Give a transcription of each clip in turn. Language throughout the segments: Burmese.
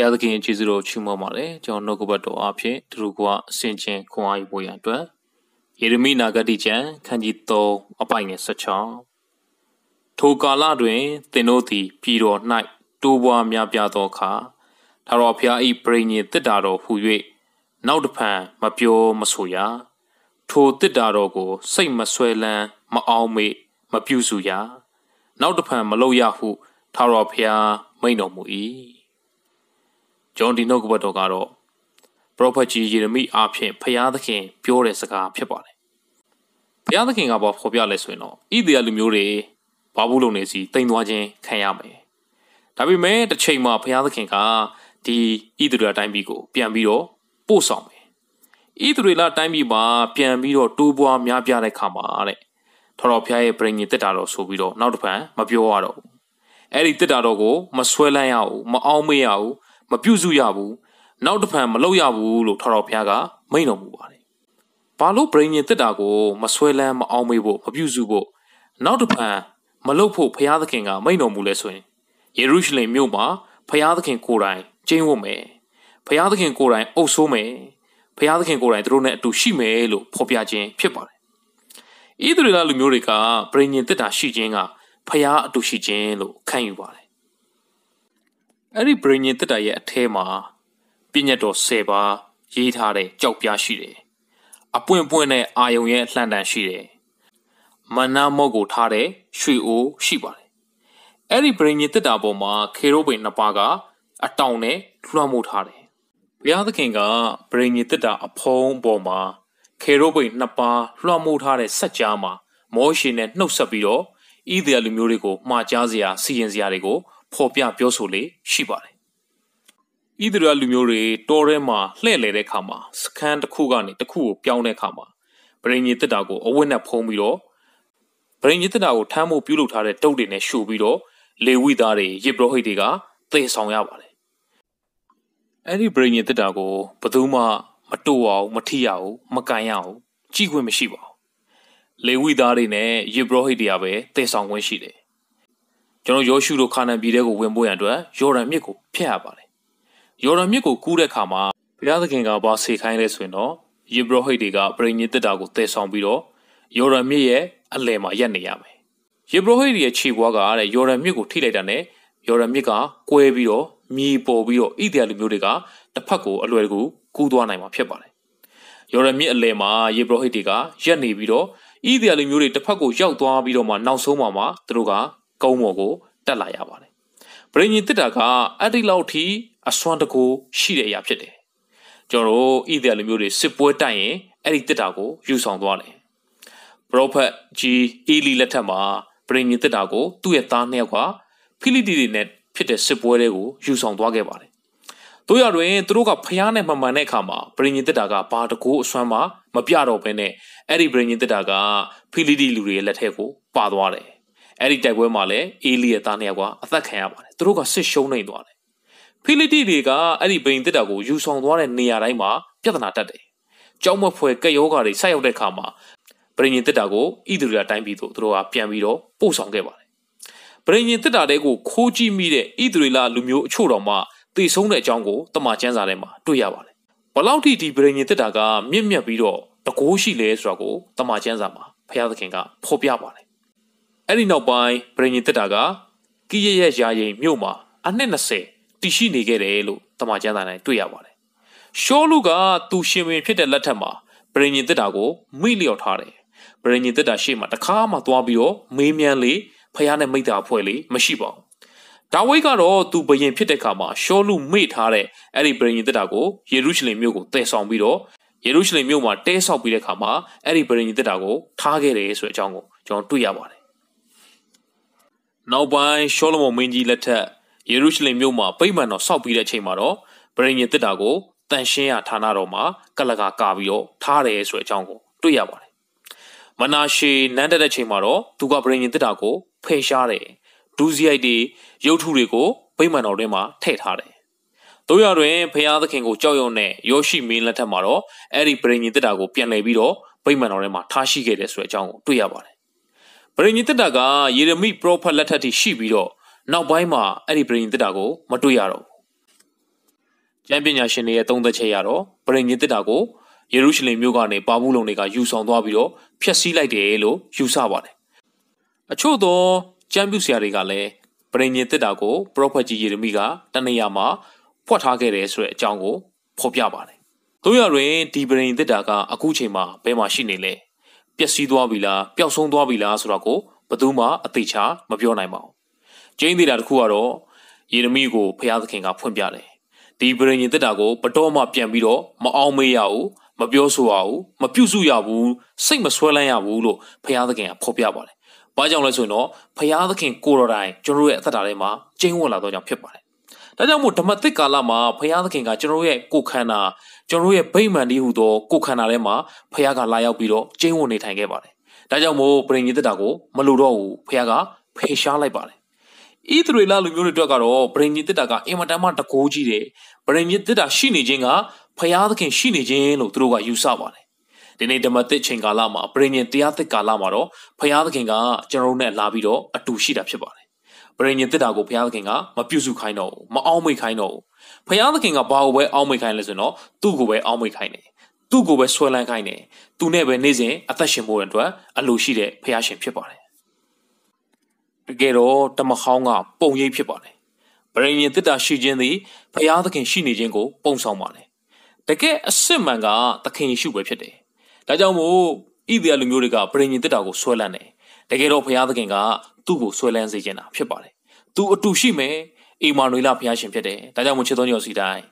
ဘုရားသခင်ကျေးဇူးတော်ချီးမွမ်းပါတယ်ကျွန်တော်နှုတ်ကပတ်တော်အဖြစ်သူတို့ကအစင်ချင်းခွန်အားယူဖို့ရန်အတွက်ယေရမိနာဂတိကျမ်းခန်းကြီး3အပိုင်ငယ်16ထိုကာလတွင်သင်တို့သည်ပြည်တော်၌တိုးပွားများပြားသောအခါထာဝရဘုရား၏ပရိညင်တစ်တာတော်ဟူ၍နောက်တစ်ဖန်မပြောမဆိုရထိုတစ်တာတော်ကိုစိတ်မဆွဲလန်းမအောင်မေ့မပြုစုရနောက်တစ်ဖန်မလုပ်ရဟုထာဝရဘုရားမိန့်တော်မူ၏ကျွန်တော်ဒီနှုတ်ကပတ်တော်ကတော့ prophet ကြီးယေရမိအားဖြင့်ဖျားသခင်ပြောတဲ့စကားဖြစ်ပါတယ်။ဖျားသခင်ကဘာဖော်ပြလဲဆိုရင်တော့ဣသရေလလူမျိုးတွေဘာဘူးလုံနေစီတိမ်သွားခြင်းခံရမယ်။ဒါပေမဲ့တစ်ချိန်မှာဖျားသခင်ကဒီဣသရေလတိုင်းပြည်ကို ပြန်ပြီးတော့ပို့ဆောင်မယ်။ဣသရေလတိုင်းပြည်မှာပြန်ပြီးတော့တိုးပွားများပြားတဲ့ခါမှာတဲ့ထတော်ဖျားရဲ့ပြင်ကြီးတက်တာတော့ဆိုပြီးတော့နောက်တစ်ဖန်မပြောရတော့ဘူး။အဲ့ဒီတက်တာတော့ကိုမဆွဲလန်းရဘူးမအောင်မရဘူးမပြုစုရဘူးနောက်တစ်ဖန်မလုပ်ရဘူးလို့ထတော်ဘုရားကမိန့်တော်မူပါတယ်။ဘာလို့ဗြိဉ္ဉ်တစ်တာကိုမဆွဲလန်းမအောင်မေဖို့မပြုစုဖို့နောက်တစ်ဖန်မလုပ်ဖို့ဘုရားသခင်ကမိန့်တော်မူလဲဆိုရင်ယေရုရှလင်မြို့မှာဘုရားသခင်ကိုယ်တိုင်ကျင်းဝတ်မယ်။ဘုရားသခင်ကိုယ်တိုင်အုပ်ဆိုးမယ်။ဘုရားသခင်ကိုယ်တိုင်သူတို့နဲ့အတူရှိမယ်လို့ဖော်ပြခြင်းဖြစ်ပါတယ်။ဣသရေလလူမျိုးတွေကဗြိဉ္ဉ်တစ်တာရှိခြင်းကဘုရားအတူရှိခြင်းလို့ခံယူပါတယ်အဲ့ဒီပရိညင်တက်တာရဲ့အထဲမှာပြညတ်တော်၁၀ပါးရေးထားတဲ့ကြောက်ပြားရှိတယ်။အပွင့်ပွင့်တဲ့အာယုံရဲ့အလှန်တန်ရှိတယ်။မနာမုတ်ကိုထားတဲ့ရွှေအိုးရှိပါတယ်။အဲ့ဒီပရိညင်တက်တာပေါ်မှာခေရုပင်နှစ်ပါးကအတောင်နဲ့လွှမ်းမိုးထားတယ်။ဘုရားသခင်ကပရိညင်တက်တာအဖုံးပေါ်မှာခေရုပင်နှစ်ပါးလွှမ်းမိုးထားတဲ့ဆက်ကြားမှာမောရှင်နဲ့နှုတ်ဆက်ပြီးတော့ဣသရေလလူမျိုးတွေကိုမှားကြားစရာစီရင်စရာတွေကိုဖော်ပြပြောဆိုလေရှိပါတယ်။ဣသရေလလူမျိုးတွေတောထဲမှာလှည့်လည်တဲ့အခါမှာစခန်းတစ်ခုကနေတစ်ခုကိုပြောင်းတဲ့အခါမှာပရိညေတ္တတာကိုအဝတ်နဲ့ဖုံးပြီးတော့ပရိညေတ္တတာကိုထမ်းဖို့ပြုလုပ်ထားတဲ့တုတ်တွေနဲ့ရှို့ပြီးတော့လေဝိသားတွေယေဘရဟိတ်တွေကသေဆောင်ရပါတယ်။အဲ့ဒီပရိညေတ္တတာကိုဘယ်သူမှမတို့အောင် မထိရအောင်မကန်ရအောင်ကြည်ခွင့်မရှိပါဘူး။လေဝိသားတွေနဲ့ယေဘရဟိတ်တွေကပဲသေဆောင်ခွင့်ရှိတယ်ကျွန်တော်ယောရှုတို့ခါနန်ပြည်ထဲကိုဝင်ဖို့ရန်အတွက်ယော်ဒန်မြစ်ကိုဖျက်ရပါတယ်။ယော်ဒန်မြစ်ကိုကူးတဲ့အခါမှာဘုရားသခင်ကဘာဆေခိုင်းလဲဆိုရင်တော့ယေဘရဟိတ်တွေကပရိညစ်တက်တာကိုတည်ဆောင်ပြီးတော့ယော်ဒန်မြစ်ရဲ့အလယ်မှာရပ်နေရမယ်။ယေဘရဟိတ်ရဲ့ခြေဘွားကတဲ့ယော်ဒန်မြစ်ကိုထိလိုက်တာနဲ့ယော်ဒန်မြစ်ကကွဲပြီးတော့မြေပေါ်ပြီးတော့ဣသရေလလူမျိုးတွေကတစ်ဖက်ကိုအလွယ်တကူကူးသွားနိုင်မှာဖြစ်ပါတယ်။ယော်ဒန်မြစ်အလယ်မှာယေဘရဟိတ်တွေကရပ်နေပြီးတော့ဣသရေလလူမျိုးတွေတစ်ဖက်ကိုရောက်သွားပြီးတော့မှနောက်ဆုံးမှာမှသူတို့ကကုန်းပေါ်ကိုတက်လာရပါတယ်။ပရိညင်တစ်တာကအဲ့ဒီလောက်ထိအစွမ်းတကူရှိတဲ့အရာဖြစ်တယ်။ကျွန်တော်ဣသရေလမျိုးတွေစစ်ပွဲတိုက်ရင်အဲ့ဒီတစ်တာကိုယူဆောင်သွားတယ်။ပရောဖက်ကြီးအေလီလက်ထက်မှာပရိညင်တစ်တာကိုသူ့ရဲ့သားနှစ်ယောက်ကဖိလိတိတွေနဲ့ဖြစ်တဲ့စစ်ပွဲတွေကိုယူဆောင်သွားခဲ့ပါတယ်။တို့ရတွင်သူတို့ကဖျားနဲ့မှန်မှန်တဲ့အခါမှာပရိညင်တစ်တာကဘာတကူအစွမ်းမှမပြတော့ဘဲနဲ့အဲ့ဒီပရိညင်တစ်တာကဖိလိတိလူတွေရဲ့လက်ထက်ကိုပါသွားတယ်။အဲ့ဒီတိုက်ပွဲမှာလည်းအေလီရဲ့သားနှစ်ယောက်ကအသက်ခံရပါတယ်သူတို့ကစစ်ရှုံးနေသွားတယ်ဖီလီတီတွေကအဲ့ဒီဗိန်တစ်တာကိုယူဆောင်သွားတဲ့နေရာတိုင်းမှာပြဿနာတက်တယ်ကြောက်မဖွယ်ကက်ယောဂါတွေဆက်ရောက်တဲ့ခါမှာဗြိညင်တစ်တာကိုဣသရေလတိုင်းပြည်သို့သူတို့ကပြန်ပြီးတော့ပို့ဆောင်ခဲ့ပါတယ်ဗြိညင်တစ်တာတွေကိုခိုးကြည့်မိတဲ့ဣသရေလလူမျိုးအချို့တော်မှတေဆုံးတဲ့အကြောင်းကိုတမန်ကျမ်းစာထဲမှာတွေ့ရပါတယ်ဘလောက်ထိဒီဗြိညင်တစ်တာကမြင့်မြတ်ပြီးတော့တကိုးရှိလဲဆိုတာကိုတမန်ကျမ်းစာမှာဘုရားသခင်ကဖော်ပြပါတယ်အဲ့ဒီနောက်ပိုင်းဗြိတိန်တပ်တာကကီးရရဲ့ယာရင်မြို့မှာအနှစ်20တည်ရှိနေခဲ့တယ်လို့တမန်ကျမ်းစာနဲ့တွေ့ရပါတယ်။ရှောလူကသူရှင်ပင်ဖြစ်တဲ့လက်ထက်မှာဗြိတိန်တပ်တာကိုမိလျော်ထားတယ်။ဗြိတိန်တပ်တာရှေ့မှာတခါမှသွားပြီးတော့မေးမြန်းလေဖះနဲ့မိတ္တာအဖွဲ့လေမရှိပါဘူး။ဒါဝိတ်ကတော့သူဘရင်ဖြစ်တဲ့ခါမှာရှောလူမေ့ထားတဲ့အဲ့ဒီဗြိတိန်တပ်တာကိုယေရုရှလင်မြို့ကိုတည်ဆောင်ပြီးတော့ယေရုရှလင်မြို့မှာတဲဆောက်ပြီးတဲ့ခါမှာအဲ့ဒီဗြိတိန်တပ်တာကိုထားခဲ့တယ်ဆိုတဲ့အကြောင်းကိုကျွန်တော်တွေ့ရပါတယ်နောက်ပိုင်းရှောလမုန်မင်းကြီးလက်ထက်ယေရုရှလင်မြို့မှာပိမှန်တော်ဆောက်ပြီးတဲ့အချိန်မှာတော့ဗြိညင်တစ်တာကိုတန်ရှင်းရဌာနတော်မှာ ကလကာကာပြီးတော့ထားတယ်ဆိုတဲ့အကြောင်းကိုတွေ့ရပါတယ်။မနာရှေနန်းတက်တဲ့အချိန်မှာတော့သူကဗြိညင်တစ်တာကိုဖယ်ရှားတယ်။ဒူးစရိုက်တွေရုပ်ထုတွေကို ပိမှန်တော်တွင်မှာထည့်ထားတယ်။တို့ရတွင်ဖရာသခင်ကိုကြောက်ရွံ့တဲ့ယောရှိမင်းလက်ထက်မှာတော့အဲ့ဒီဗြိညင်တစ်တာကိုပြန်လှည့်ပြီးတော့ပိမှန်တော်ထဲမှာထားရှိခဲ့တယ်ဆိုတဲ့အကြောင်းကိုတွေ့ရပါတယ်ပရိနိသစ်တာကယေရမိပရောဖက်လက်ထက်ထိရှိပြီးတော့နောက်ပိုင်းမှာအဲ့ဒီပရိနိသစ်တာကို မတွေ့ရတော့ဘူး။ကျမ်းပညာရှင်တွေရဲ့သုံးသက်ချက်ရတော့ပရိနိသစ်တာကိုယေရုရှလင်မြို့ကနေပါဘူးလုံတွေကယူဆောင်သွားပြီးတော့ဖျက်ဆီးလိုက်တယ်လို့ယူဆပါတယ်။အချို့သောကျမ်းပြုဆရာတွေကလည်းပရိနိသစ်တာကိုပရောဖက်ကြီးယေရမိကတနေရာမှာဖွက်ထားခဲ့တယ်ဆိုတဲ့အကြောင်းကို ဖော်ပြပါတယ်။တို့ရတွင်ဒီပရိနိသစ်တာကအခုချိန်မှာဘယ်မှာရှိနေလဲ။ပျက်စီးသွားပြီလားပျောက်ဆုံးသွားပြီလားဆိုတာကိုဘသူမှအသေးချာမပြောနိုင်ပါဘူး။ကျင်းသေးတာတစ်ခုကတော့ယေရမိကိုဖျားသခင်ကဖွင့်ပြတယ်။ဒီပရိညင်တက်တာကိုဘတော်မှပြန်ပြီးတော့မအောင်မေးရဘူးမပြောဆိုရဘူးမပြုစုရဘူးစိတ်မဆွဲလန်းရဘူးလို့ဖျားသခင်ကဖော်ပြပါတယ်။ဘာကြောင့်လဲဆိုရင်တော့ဖျားသခင်ကိုတော်တိုင်ကျွန်တော်ရဲ့အသက်တာထဲမှာကျင်းဝင်လာတော့ကြောင့်ဖြစ်ပါတယ်ဒါကြောင့်မို့ဓမ္မသစ်ကာလမှာဘုရားသခင်ကကျွန်တော်ရဲ့ကိုယ်ခန္ဓာကျွန်တော်ရဲ့ဗိမာန်လေးဟူသောကိုယ်ခန္ဓာထဲမှာဘုရားကလာရောက်ပြီးတော့ကျင်းဝတ်နေထိုင်ခဲ့ပါတယ်။ဒါကြောင့်မို့ပရိညိတတာကိုမလိုတော့ဘူးဘုရားကဖေရှားလိုက်ပါတယ်။ဤသူတွေလာလူမျိုးတွေအတွက်ကတော့ပရိညိတတာကအင်မတန်မှတကိုးကြီးတယ်။ပရိညိတတာရှိနေခြင်းကဘုရားသခင်ရှိနေခြင်းလို့သူတို့ကယူဆပါတယ်။ဒီနေ့ဓမ္မသစ်ချိန်ကာလမှာပရိညင်တရားသစ်ကာလမှာတော့ဘုရားသခင်ကကျွန်တော်တို့နဲ့လာပြီးတော့အတူရှိတာဖြစ်ပါတယ်ပရိညင်တစ်တာကိုဘုရားသခင်ကမပြုစုခိုင်းတော့ဘူးမအောင်မိတ်ခိုင်းတော့ဘူးဘုရားသခင်ကဘာကိုပဲအောင်မိတ်ခိုင်းလဲဆိုတော့သူ့ကိုပဲအောင်မိတ်ခိုင်းတယ်သူ့ကိုပဲဆွဲလန်းခိုင်းတယ်သူနဲ့ပဲနေ့စဉ်အသက်ရှင်ဖို့အတွက်အလိုရှိတဲ့ဘုရားရှင်ဖြစ်ပါတယ်တကယ်တော့တမဟောင်းကပုံရိပ်ဖြစ်ပါတယ်ပရိညင်တစ်တာရှိခြင်းသည်ဘုရားသခင်ရှိနေခြင်းကိုပုံဆောင်ပါတယ်တကယ်အစစ်မှန်ကသခင်ယေရှုပဲဖြစ်တယ်ဒါကြောင့်မို့ဣသရေလလူမျိုးတွေကပရိညင်တစ်တာကိုဆွဲလန်းတယ်တကယ်တော့ဘုရားသခင်ကသူ့ကိုဆွဲလန်းစေချင်တာဖြစ်ပါတယ်။သူ အတူရှိမယ်။အေမာနွေလာဖျားရှင်ဖြစ်တယ်။ဒါကြောင့်မချစ်သောညော်စီတိုင်း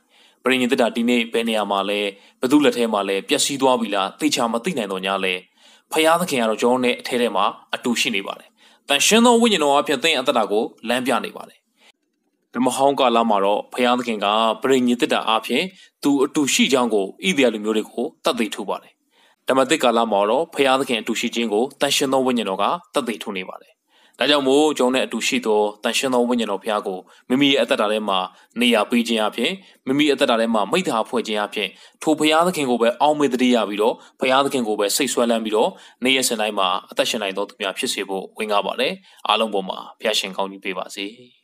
ပရိညင်တတာဒီနေ့ဘယ်နေရာမှာလဲဘသူ့လက်ထဲမှာလဲပျက်စီးသွားပြီလားသိချာမသိနိုင်တော့ညာလဲဖျားသခင်ကတော့ကျွန်တော်နဲ့အထဲထဲမှာအတူရှိနေပါတယ်။တန်ရှင်းသောဝိညာဉ်တော်အဖြစ်သင်အသက်တာကိုလမ်းပြနေပါတယ်။ဓမ္မဟောင်းကာလမှာတော့ဖျားသခင်ကပရိညင်တတာအဖြစ်သူအတူရှိကြောင်းကိုဣသရေလလူမျိုးတွေကိုတတ်သိထူပါတယ်။ဓမ္မသစ်ကာလမှာတော့ဖျားသခင်အတူရှိခြင်းကိုတန်ရှင်းသောဝိညာဉ်တော်ကတတ်သိထူနေပါတယ်။ဒါကြောင့်မို့ကျွန်နဲ့အတူရှိသောတန်ရှင်သောဝိညာဉ်တော်ဖျားကိုမိမိရဲ့အသက်တာထဲမှာနေရာပေးခြင်းအပြင်မိမိအသက်တာထဲမှာမိသားဖွဲ့ခြင်းအပြင်ထိုဖျားသခင်ကိုပဲအောင်းမေတ္တိရပြီးတော့ဖျားသခင်ကိုပဲစိတ်ဆွဲလန်းပြီးတော့နေရစင်တိုင်းမှာအသက်ရှင်နိုင်သောသူများဖြစ်စေဖို့ဝင်ကားပါလေ။အားလုံးပေါ်မှာဖျားရှင်ကောင်းကြီးပေးပါစေ။